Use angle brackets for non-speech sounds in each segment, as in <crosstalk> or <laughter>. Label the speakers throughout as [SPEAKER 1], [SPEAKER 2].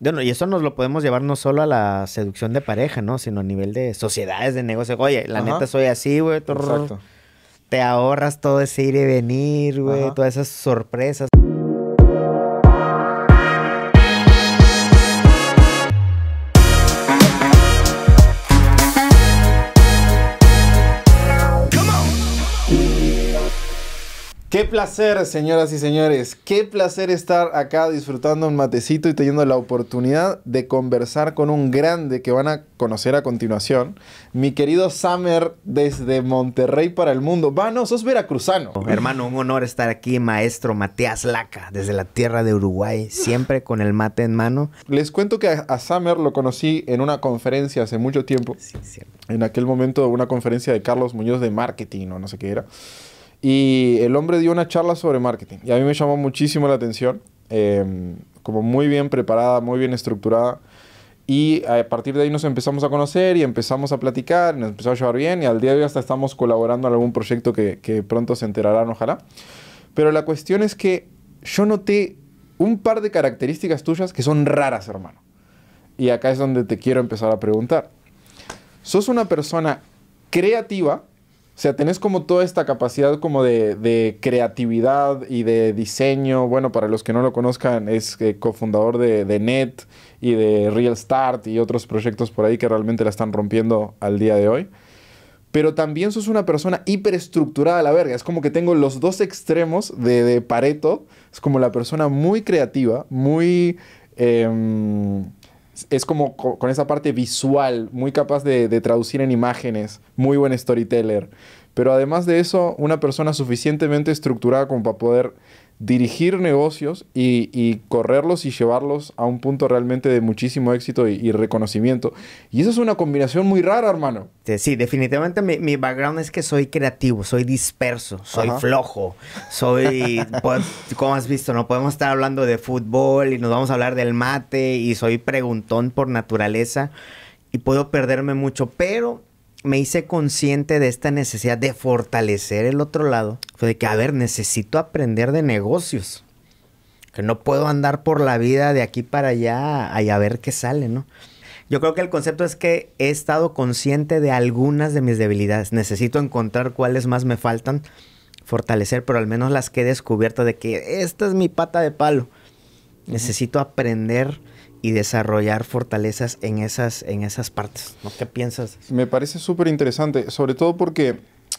[SPEAKER 1] y eso nos lo podemos llevar no solo a la seducción de pareja, ¿no? Sino a nivel de sociedades, de negocios. Oye, la neta soy así, güey. Te ahorras todo ese ir y venir, güey. Todas esas sorpresas.
[SPEAKER 2] Qué placer, señoras y señores. Qué placer estar acá disfrutando un matecito y teniendo la oportunidad de conversar con un grande que van a conocer a continuación. Mi querido Summer desde Monterrey para el mundo. Va, sos veracruzano. Hermano, un honor estar
[SPEAKER 1] aquí, maestro Mateas Laca, desde la tierra de Uruguay, siempre con el mate en mano.
[SPEAKER 2] Les cuento que a, Summer lo conocí en una conferencia hace mucho tiempo. Sí, En aquel momento, una conferencia de Carlos Muñoz de marketing o no sé qué era. Y el hombre dio una charla sobre marketing y a mí me llamó muchísimo la atención, em, como muy bien preparada, muy bien estructurada. Y a partir de ahí nos empezamos a conocer y empezamos a platicar, nos empezó a llevar bien y al día de hoy hasta estamos colaborando en algún proyecto que, que pronto se enterarán, ojalá. Pero la cuestión es que yo noté un par de características tuyas que son raras, hermano. Y acá es donde te quiero empezar a preguntar. Sos una persona creativa, o sea, tenés como toda esta capacidad como de, creatividad y de diseño. Bueno, para los que no lo conozcan, es eh, cofundador de, de, NET y de Real Start y otros proyectos por ahí que realmente la están rompiendo al día de hoy. Pero también sos una persona hiperestructurada a la verga. Es como que tengo los dos extremos de, Pareto. Es como la persona muy creativa, muy... Em, es como con esa parte visual, muy capaz de, de traducir en imágenes, muy buen storyteller. Pero además de eso, una persona suficientemente estructurada como para poder dirigir negocios y, correrlos y llevarlos a un punto realmente de muchísimo éxito y, reconocimiento. Y eso es una combinación muy rara, hermano. Sí, definitivamente mi, background es que soy creativo, soy disperso, soy flojo,
[SPEAKER 1] soy, <laughs> pues, como has visto, no podemos estar hablando de fútbol y nos vamos a hablar del mate y soy preguntón por naturaleza y puedo perderme mucho, pero me hice consciente de esta necesidad de fortalecer el otro lado. Fue de que, a ver, necesito aprender de negocios. Que no puedo andar por la vida de aquí para allá y a ver qué sale, ¿no? Yo creo que el concepto es que he estado consciente de algunas de mis debilidades. Necesito encontrar cuáles más me faltan, fortalecer, pero al menos las que he descubierto de que esta es mi pata de palo. Necesito aprender y desarrollar fortalezas en esas, en esas partes. ¿no?
[SPEAKER 2] ¿Qué piensas? Me parece súper interesante, sobre todo porque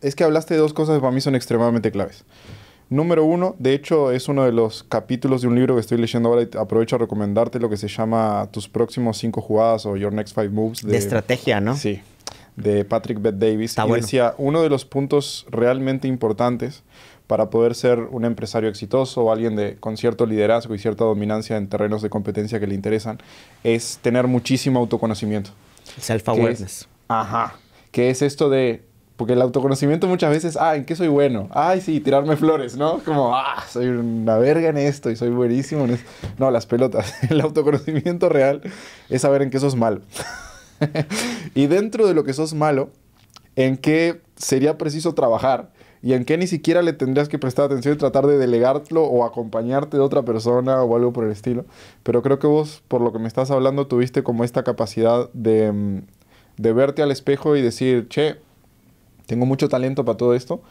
[SPEAKER 2] es que hablaste de dos cosas que para mí son extremadamente claves. Número uno, de hecho es uno de los capítulos de un libro que estoy leyendo ahora y aprovecho a recomendarte lo que se llama Tus próximos cinco jugadas o Your Next Five Moves. de estrategia, ¿no? Sí, de Patrick Bet Davis. decía, uno de los puntos realmente importantes para poder ser un empresario exitoso o alguien de, con cierto liderazgo y cierta dominancia en terrenos de competencia que le interesan, es tener muchísimo autoconocimiento. Self-awareness. Ajá. Que es esto de porque el autoconocimiento muchas veces, ah, ¿en qué soy bueno? Ay, sí, tirarme flores, ¿no? Como, ah, soy una verga en esto y soy buenísimo No, las pelotas. <laughs> El autoconocimiento real es saber en qué sos mal. <laughs> y dentro de lo que sos malo, en qué sería preciso trabajar y en qué ni siquiera le tendrías que prestar atención y tratar de delegarlo o acompañarte de otra persona o algo por el estilo. Pero creo que vos, por lo que me estás hablando, tuviste como esta capacidad de, mm, de verte al espejo y decir, che, tengo mucho talento para todo esto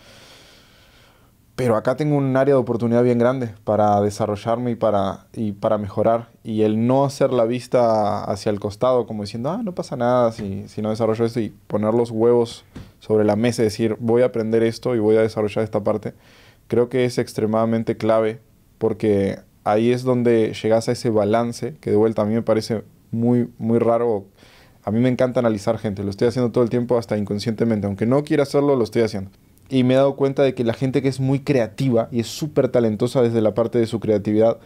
[SPEAKER 2] pero acá tengo un área de oportunidad bien grande para desarrollarme y para, y para mejorar. Y el no hacer la vista hacia el costado, como diciendo, ah, no pasa nada si, no desarrollo esto, y poner los huevos sobre la mesa y decir, voy a aprender esto y voy a desarrollar esta parte, creo que es extremadamente clave porque ahí es donde llegas a ese balance que de vuelta a mí me parece muy, muy raro. A mí me encanta analizar gente, lo estoy haciendo todo el tiempo hasta inconscientemente, aunque no quiera hacerlo, lo estoy haciendo y me he dado cuenta de que la gente que es muy creativa y es súper talentosa desde la parte de su creatividad,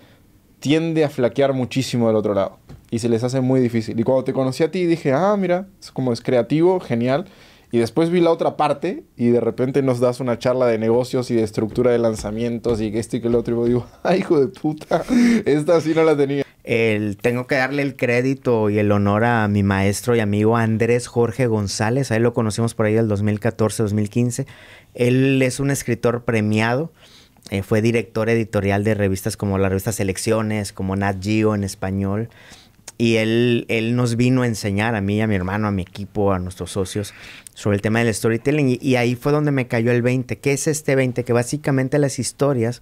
[SPEAKER 2] tiende a flaquear muchísimo del otro lado y se les hace muy difícil. Y cuando te conocí a ti dije, ah, mira, es como es creativo, genial. Y después vi la otra parte y de repente nos das una charla de negocios y de estructura de lanzamientos y que esto y que lo otro. Y digo, ay, hijo de puta, <laughs> esta sí no la tenía tengo que darle
[SPEAKER 1] el crédito y el honor a mi maestro y amigo Andrés Jorge González. Ahí lo conocimos por ahí del 2014-2015. Él es un escritor premiado. Eh, fue director editorial de revistas como la revista Selecciones, como Nat Geo en español. Y él, él nos vino a enseñar a mí, a mi hermano, a mi equipo, a nuestros socios sobre el tema del storytelling. Y, y ahí fue donde me cayó el 20. ¿Qué es este 20? Que básicamente las historias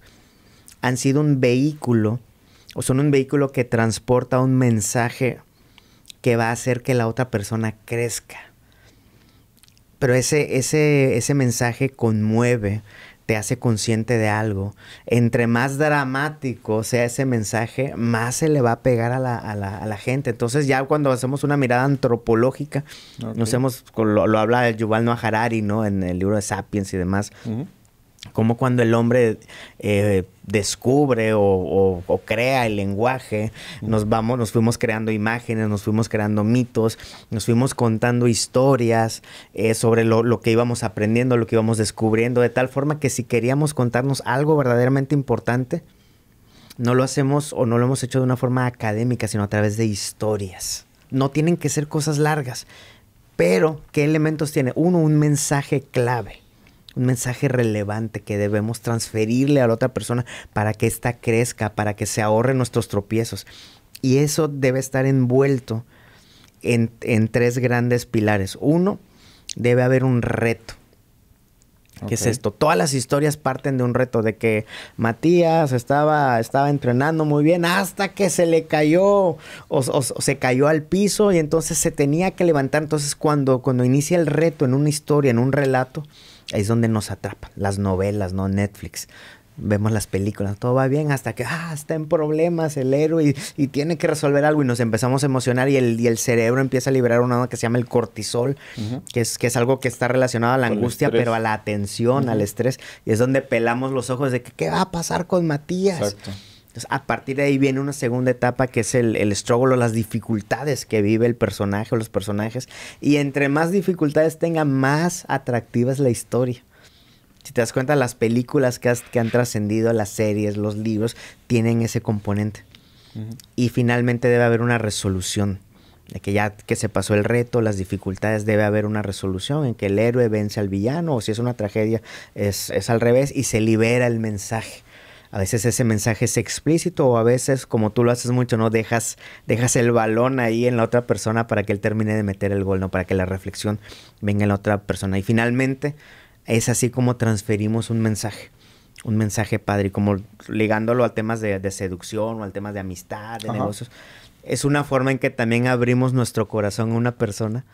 [SPEAKER 1] han sido un vehículo o son un vehículo que transporta un mensaje que va a hacer que la otra persona crezca. Pero ese, ese, ese mensaje conmueve, te hace consciente de algo. Entre más dramático sea ese mensaje, más se le va a pegar a la, gente. Entonces ya cuando hacemos una mirada antropológica, nos hemos, lo, habla Yuval Noah Harari, ¿no? En el libro de Sapiens y demás como cuando el hombre eh, descubre o, crea el lenguaje, nos vamos, nos fuimos creando imágenes, nos fuimos creando mitos, nos fuimos contando historias eh, sobre lo, que íbamos aprendiendo, lo que íbamos descubriendo, de tal forma que si queríamos contarnos algo verdaderamente importante, no lo hacemos o no lo hemos hecho de una forma académica, sino a través de historias. No tienen que ser cosas largas, pero ¿qué elementos tiene? Uno, un mensaje clave un mensaje relevante que debemos transferirle a la otra persona para que ésta crezca, para que se ahorren nuestros tropiezos. Y eso debe estar envuelto en, tres grandes pilares. Uno, debe haber un reto. ¿Qué es esto? Todas las historias parten de un reto, de que Matías estaba, estaba entrenando muy bien hasta que se le cayó o, se cayó al piso y entonces se tenía que levantar. Entonces cuando, cuando inicia el reto en una historia, en un relato, es donde nos atrapan. Las novelas, ¿no? Netflix. Vemos las películas, todo va bien hasta que ah, está en problemas el héroe y, tiene que resolver algo y nos empezamos a emocionar y el, y el cerebro empieza a liberar una onda que se llama el cortisol, que, es, que es algo que está relacionado a la angustia, pero a la atención, al estrés. Y es donde pelamos los ojos de que, qué va a pasar con Matías. Exacto. Entonces, a partir de ahí viene una segunda etapa que es el, el o las dificultades que vive el personaje o los personajes. Y entre más dificultades tenga, más atractiva es la historia. Si te das cuenta, las películas que, que han trascendido, las series, los libros, tienen ese componente. Y finalmente debe haber una resolución. De que ya que se pasó el reto, las dificultades, debe haber una resolución en que el héroe vence al villano, o si es una tragedia, es al revés, y se libera el mensaje a veces ese mensaje es explícito o a veces, como tú lo haces mucho, ¿no? Dejas, dejas el balón ahí en la otra persona para que él termine de meter el gol, ¿no? Para que la reflexión venga en la otra persona. Y finalmente, es así como transferimos un mensaje un mensaje padre, como ligándolo a temas de, seducción o al tema de amistad, de negocios. Es una forma en que también abrimos nuestro corazón a una persona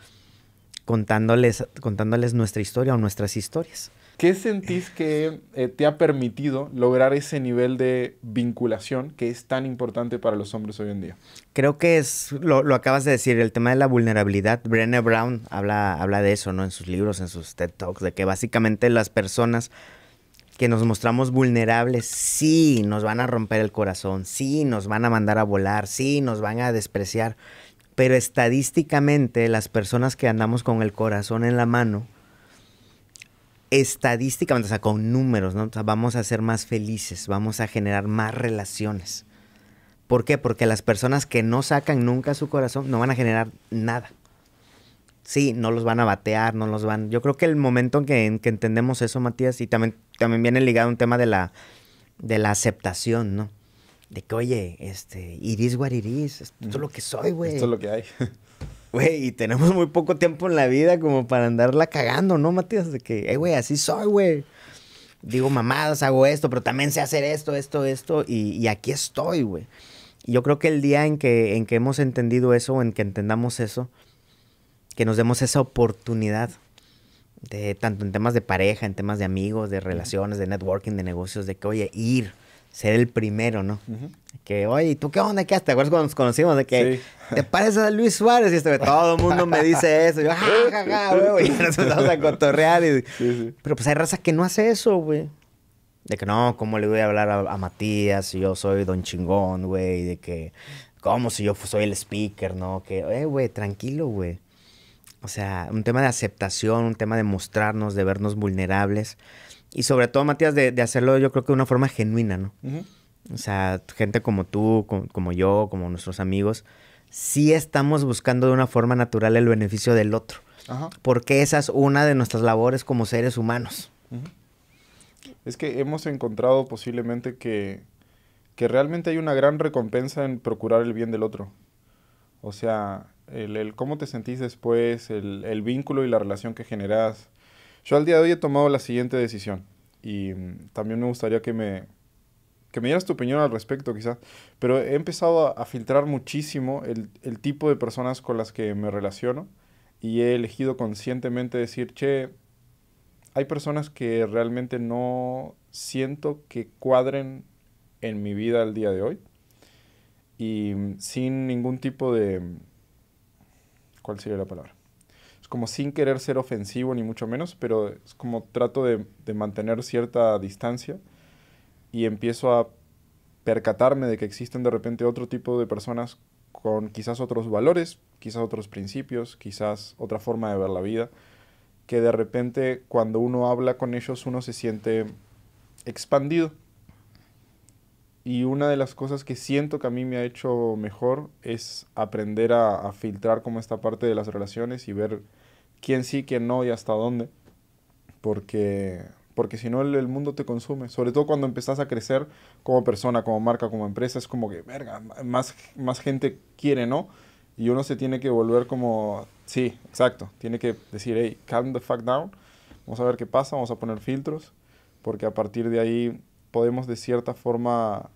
[SPEAKER 1] contándoles, contándoles nuestra historia o nuestras historias.
[SPEAKER 2] ¿Qué sentís que eh, te ha permitido lograr ese nivel de vinculación que es tan importante para los hombres hoy en día?
[SPEAKER 1] Creo que es, lo, lo acabas de decir, el tema de la vulnerabilidad. Brené Brown habla, habla de eso, ¿no? En sus libros, en sus TED Talks, de que básicamente las personas que nos mostramos vulnerables, sí, nos van a romper el corazón, sí, nos van a mandar a volar, sí, nos van a despreciar, pero estadísticamente las personas que andamos con el corazón en la mano, estadísticamente, o sea, con números, ¿no? O sea, vamos a ser más felices, vamos a generar más relaciones. ¿Por qué? Porque las personas que no sacan nunca su corazón no van a generar nada. Sí, no los van a batear, no los van... Yo creo que el momento en que, entendemos eso, Matías, y también, también viene ligado un tema de la, de la aceptación, ¿no? De que, oye, este, iris guariris, esto es lo que soy, güey. Esto es lo que hay. <laughs> Güey, y tenemos muy poco tiempo en la vida como para andarla cagando, ¿no, Matías? De que, eh, güey, así soy, güey. Digo mamadas, hago esto, pero también sé hacer esto, esto, esto, y, aquí estoy, güey. Yo creo que el día en que, en que hemos entendido eso, o en que entendamos eso, que nos demos esa oportunidad, de, tanto en temas de pareja, en temas de amigos, de relaciones, de networking, de negocios, de que, oye, ir, ser el primero, ¿no? Que, oye, ¿tú qué onda? ¿Qué haces? ¿Te acuerdas cuando nos conocimos? De que, ¿te pareces a Luis Suárez? Y este todo el mundo me dice eso. <laughs> Y yo, jajaja, güey. Y nos empezamos a cotorrear. Pero pues hay raza que no hace eso, güey. De que, no, ¿cómo le voy a hablar a, a Matías si yo soy don chingón, güey? De que, ¿cómo si yo soy el speaker, no? Que, eh, güey, tranquilo, güey. O sea, un tema de aceptación, un tema de mostrarnos, de vernos vulnerables y sobre todo, Matías, de, hacerlo yo creo que de una forma genuina, ¿no? O sea, gente como tú, como, yo, como nuestros amigos, sí estamos buscando de una forma natural el beneficio del otro. Porque esa es una de nuestras labores como seres humanos.
[SPEAKER 2] Es que hemos encontrado posiblemente que, realmente hay una gran recompensa en procurar el bien del otro. O sea, el, el cómo te sentís después, el, el, vínculo y la relación que generas yo al día de hoy he tomado la siguiente decisión y mm, también me gustaría que me, que me dieras tu opinión al respecto quizás, pero he empezado a, filtrar muchísimo el, el, tipo de personas con las que me relaciono y he elegido conscientemente decir, che, hay personas que realmente no siento que cuadren en mi vida al día de hoy y mm, sin ningún tipo de... ¿Cuál sería la palabra? como sin querer ser ofensivo ni mucho menos, pero es como trato de, de mantener cierta distancia y empiezo a percatarme de que existen de repente otro tipo de personas con quizás otros valores, quizás otros principios, quizás otra forma de ver la vida, que de repente cuando uno habla con ellos uno se siente expandido y una de las cosas que siento que a mí me ha hecho mejor es aprender a, filtrar como esta parte de las relaciones y ver quién sí, quién no y hasta dónde. Porque, porque si no el, mundo te consume. Sobre todo cuando empezás a crecer como persona, como marca, como empresa, es como que, verga, más, más gente quiere, ¿no? Y uno se tiene que volver como, sí, exacto, tiene que decir, hey, calm the fuck down, vamos a ver qué pasa, vamos a poner filtros, porque a partir de ahí podemos de cierta forma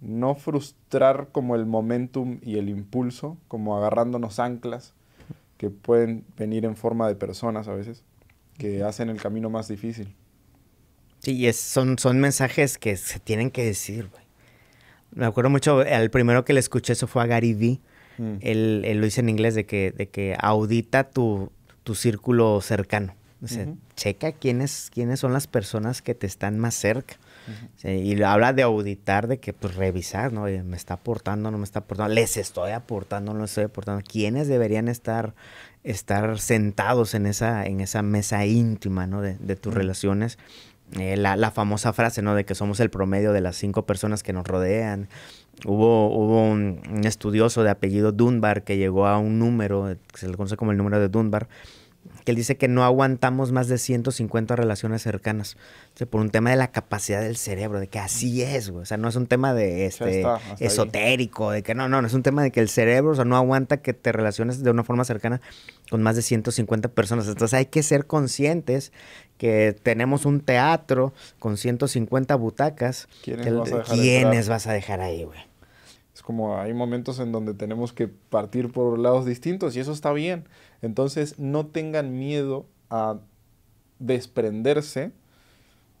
[SPEAKER 2] no frustrar como el momentum y el impulso, como agarrándonos anclas que pueden venir en forma de personas a veces, que hacen el camino más difícil.
[SPEAKER 1] Sí, y son, son mensajes que se tienen que decir, Me acuerdo mucho, el primero que le escuché eso fue a Gary Vee. Mm. Él, lo dice en inglés de que, de que audita tu, círculo cercano. checa quiénes, quiénes son las personas que te están más cerca y habla de auditar, de que pues revisar, ¿no? me está aportando, no me está aportando, les estoy aportando, no les estoy aportando. ¿Quiénes deberían estar, estar sentados en esa, en esa mesa íntima, De, tus relaciones. Eh, la, famosa frase, ¿no? De que somos el promedio de las cinco personas que nos rodean. Hubo, hubo un, estudioso de apellido Dunbar que llegó a un número, se le conoce como el número de Dunbar, que él dice que no aguantamos más de 150 relaciones cercanas. O por un tema de la capacidad del cerebro, de que así es, güey. O sea, no es un tema de este esotérico, de que no, no, no es un tema de que el cerebro, o sea, no aguanta que te relaciones de una forma cercana con más de 150 personas. Entonces hay que ser conscientes que tenemos un teatro con 150 butacas. ¿quiénes vas a
[SPEAKER 2] dejar ahí, güey? Es como hay momentos en donde tenemos que partir por lados distintos y eso está bien. Entonces no tengan miedo a desprenderse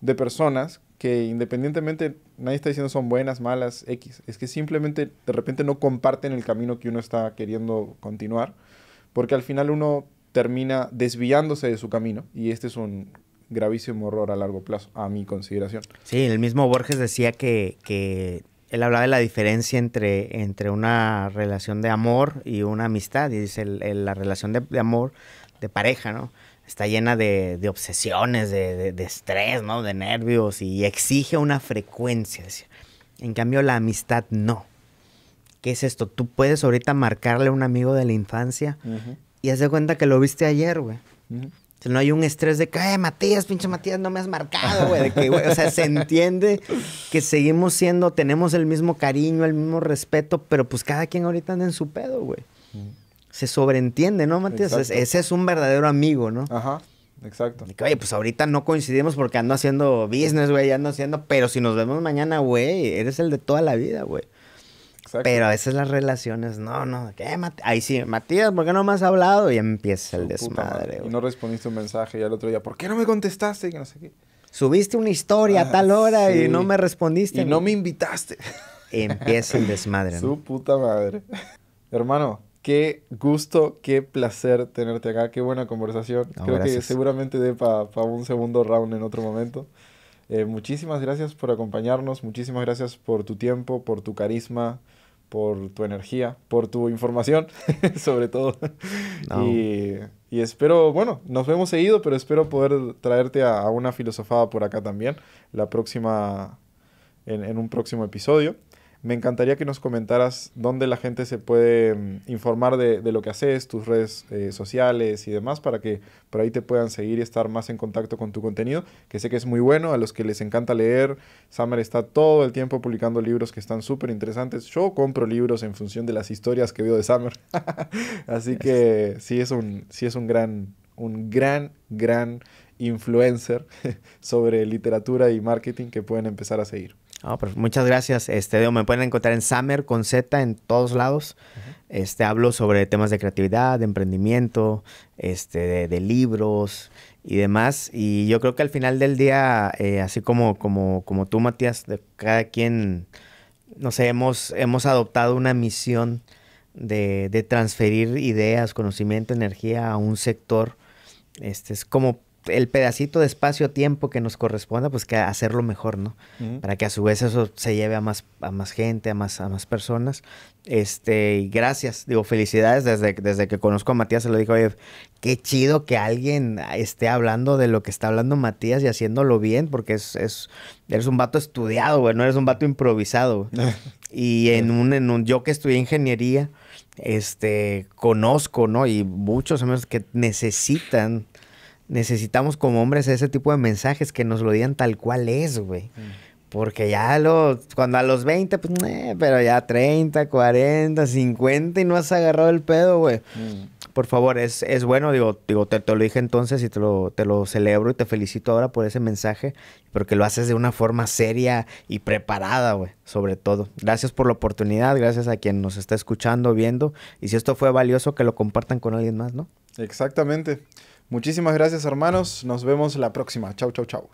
[SPEAKER 2] de personas que independientemente, nadie está diciendo son buenas, malas, X. Es que simplemente de repente no comparten el camino que uno está queriendo continuar, porque al final uno termina desviándose de su camino y este es un gravísimo error a largo plazo, a mi consideración.
[SPEAKER 1] Sí, el mismo Borges decía que, que él hablaba de la diferencia entre, entre una relación de amor y una amistad. Y dice, la relación de, amor, de pareja, ¿no? Está llena de, obsesiones, de, estrés, ¿no? De nervios y exige una frecuencia. En cambio, la amistad no. ¿Qué es esto? Tú puedes ahorita marcarle a un amigo de la infancia y hace cuenta que lo viste ayer, güey no hay un estrés de que, eh, Matías, pinche Matías, no me has marcado, güey. De que, güey, o sea, se entiende que seguimos siendo, tenemos el mismo cariño, el mismo respeto, pero pues cada quien ahorita anda en su pedo, güey. Se sobreentiende, ¿no, Matías? ese es un verdadero amigo, ¿no? Ajá. Exacto. que, oye, pues ahorita no coincidimos porque ando haciendo business, güey, ando haciendo, pero si nos vemos mañana, güey, eres el de toda la vida, güey. Pero a veces las relaciones, no, no, Ahí sí, Matías, ¿por qué no me has hablado? Y empieza el desmadre, güey. No respondiste un mensaje y al otro día, ¿por
[SPEAKER 2] qué no me contestaste? Y que no sé qué.
[SPEAKER 1] Subiste una historia a ah, tal hora y no me respondiste. Y no me
[SPEAKER 2] invitaste.
[SPEAKER 1] Empieza el desmadre. Su
[SPEAKER 2] puta madre. Hermano, qué gusto, qué placer tenerte acá, qué buena conversación. Creo que seguramente dé para un segundo round en otro momento. Eh, muchísimas gracias por acompañarnos, muchísimas gracias por tu tiempo, por tu carisma, por tu energía, por tu información, <laughs> sobre todo. Y, espero, bueno, nos vemos seguido, pero espero poder traerte a, una filosofada por acá también la próxima, en un próximo episodio. Me encantaría que nos comentaras dónde la gente se puede mm, informar de, lo que haces, tus redes eh, sociales y demás, para que por ahí te puedan seguir y estar más en contacto con tu contenido, que sé que es muy bueno, a los que les encanta leer. Summer está todo el tiempo publicando libros que están súper interesantes. Yo compro libros en función de las historias que veo de Summer. <laughs> Así que sí es un, sí es un gran, un gran, gran influencer <laughs> sobre literatura y marketing que pueden empezar a seguir.
[SPEAKER 1] Pues, muchas gracias. Este, me pueden encontrar en Summer con Z en todos lados. Este, hablo sobre temas de creatividad, de emprendimiento, este, de, libros y demás. Y yo creo que al final del día, eh, así como, como, como tú, Matías, cada quien, no sé, hemos, hemos adoptado una misión de, transferir ideas, conocimiento, energía a un sector. Este, es como el pedacito de espacio-tiempo que nos corresponda, pues que hacerlo mejor, ¿no? Para que a su vez eso se lleve a más, a más gente, a más, a más personas. Este, y gracias, digo, felicidades desde, desde que conozco a Matías, se lo dijo, oye, qué chido que alguien esté hablando de lo que está hablando Matías y haciéndolo bien, porque es, eres un vato estudiado, güey, no eres un vato improvisado. <laughs> y en un, en un, yo que estudié ingeniería, este, conozco, ¿no? Y muchos amigos que necesitan necesitamos como hombres ese tipo de mensajes que nos lo digan tal cual es, güey. Mm. Porque ya lo, cuando a los 20, pues, eh, pero ya 30, 40, 50 y no has agarrado el pedo, güey. Mm. Por favor, es, es bueno, digo, digo te, te, lo dije entonces y te lo, te lo celebro y te felicito ahora por ese mensaje, porque lo haces de una forma seria y preparada, güey, sobre todo. Gracias por la oportunidad, gracias a quien nos está escuchando, viendo, y si esto fue valioso, que lo compartan con alguien más, ¿no?
[SPEAKER 2] Exactamente. Muchísimas gracias hermanos, nos vemos la próxima. Chau, chau, chau.